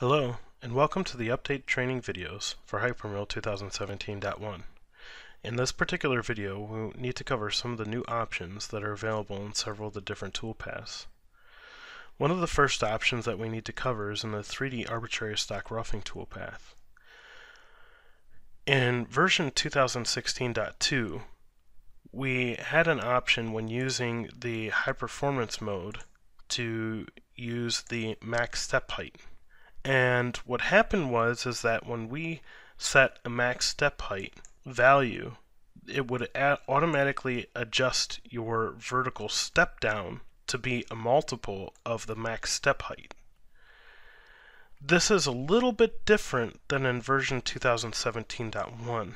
Hello, and welcome to the update training videos for Hypermill 2017.1. In this particular video, we need to cover some of the new options that are available in several of the different toolpaths. One of the first options that we need to cover is in the 3D Arbitrary Stock Roughing toolpath. In version 2016.2, we had an option when using the high performance mode to use the max step height and what happened was is that when we set a max step height value, it would automatically adjust your vertical step down to be a multiple of the max step height. This is a little bit different than in version 2017.1.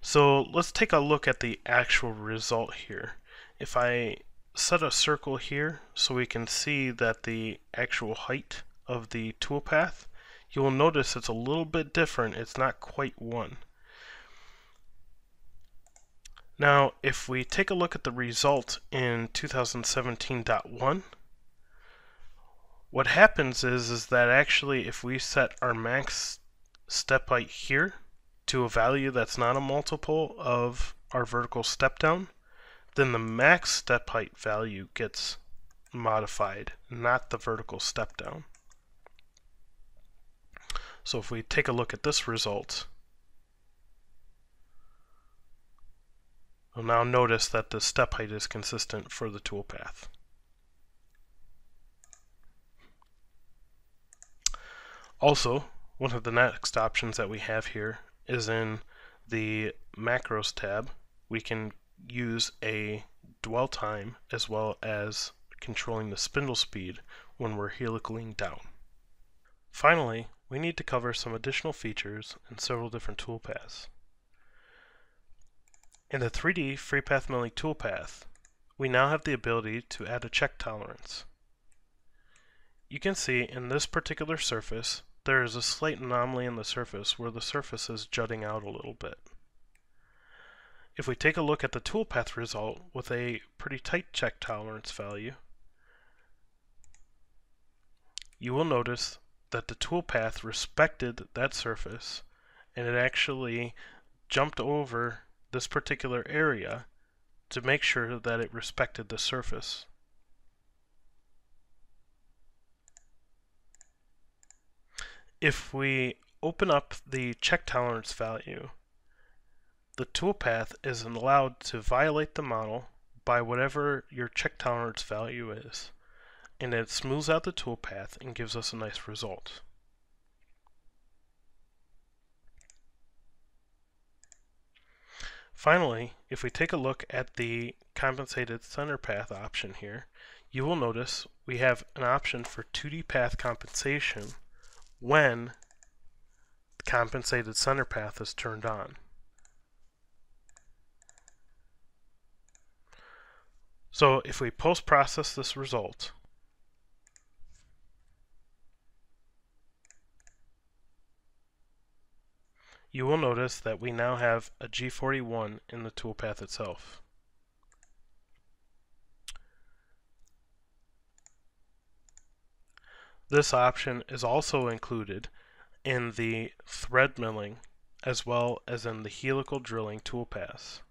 So let's take a look at the actual result here. If I set a circle here so we can see that the actual height of the toolpath, you will notice it's a little bit different. It's not quite one. Now, if we take a look at the result in 2017.1, what happens is, is that actually if we set our max step height here to a value that's not a multiple of our vertical step down, then the max step height value gets modified, not the vertical step down. So if we take a look at this result, we will now notice that the step height is consistent for the toolpath. Also, one of the next options that we have here is in the macros tab, we can use a dwell time as well as controlling the spindle speed when we're helicaling down. Finally, we need to cover some additional features in several different toolpaths. In the 3D FreePath milling toolpath, we now have the ability to add a check tolerance. You can see in this particular surface, there is a slight anomaly in the surface where the surface is jutting out a little bit. If we take a look at the toolpath result with a pretty tight check tolerance value, you will notice that the toolpath respected that surface and it actually jumped over this particular area to make sure that it respected the surface. If we open up the check tolerance value, the toolpath is allowed to violate the model by whatever your check tolerance value is and it smooths out the toolpath and gives us a nice result. Finally, if we take a look at the compensated center path option here, you will notice we have an option for 2D path compensation when the compensated center path is turned on. So if we post-process this result, You will notice that we now have a G41 in the toolpath itself. This option is also included in the thread milling as well as in the helical drilling toolpaths,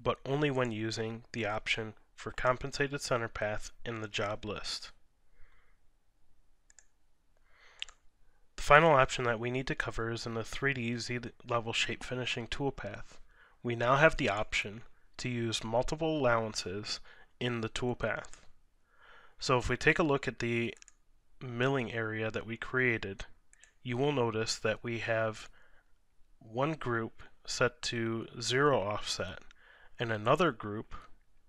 but only when using the option for compensated center path in the job list. final option that we need to cover is in the 3D Z-level shape finishing toolpath. We now have the option to use multiple allowances in the toolpath. So if we take a look at the milling area that we created, you will notice that we have one group set to zero offset and another group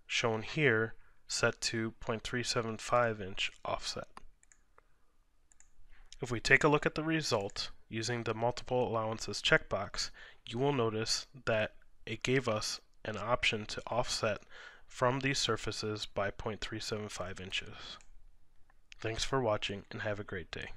shown here set to 0.375 inch offset. If we take a look at the result using the multiple allowances checkbox, you will notice that it gave us an option to offset from these surfaces by 0.375 inches. Thanks for watching and have a great day.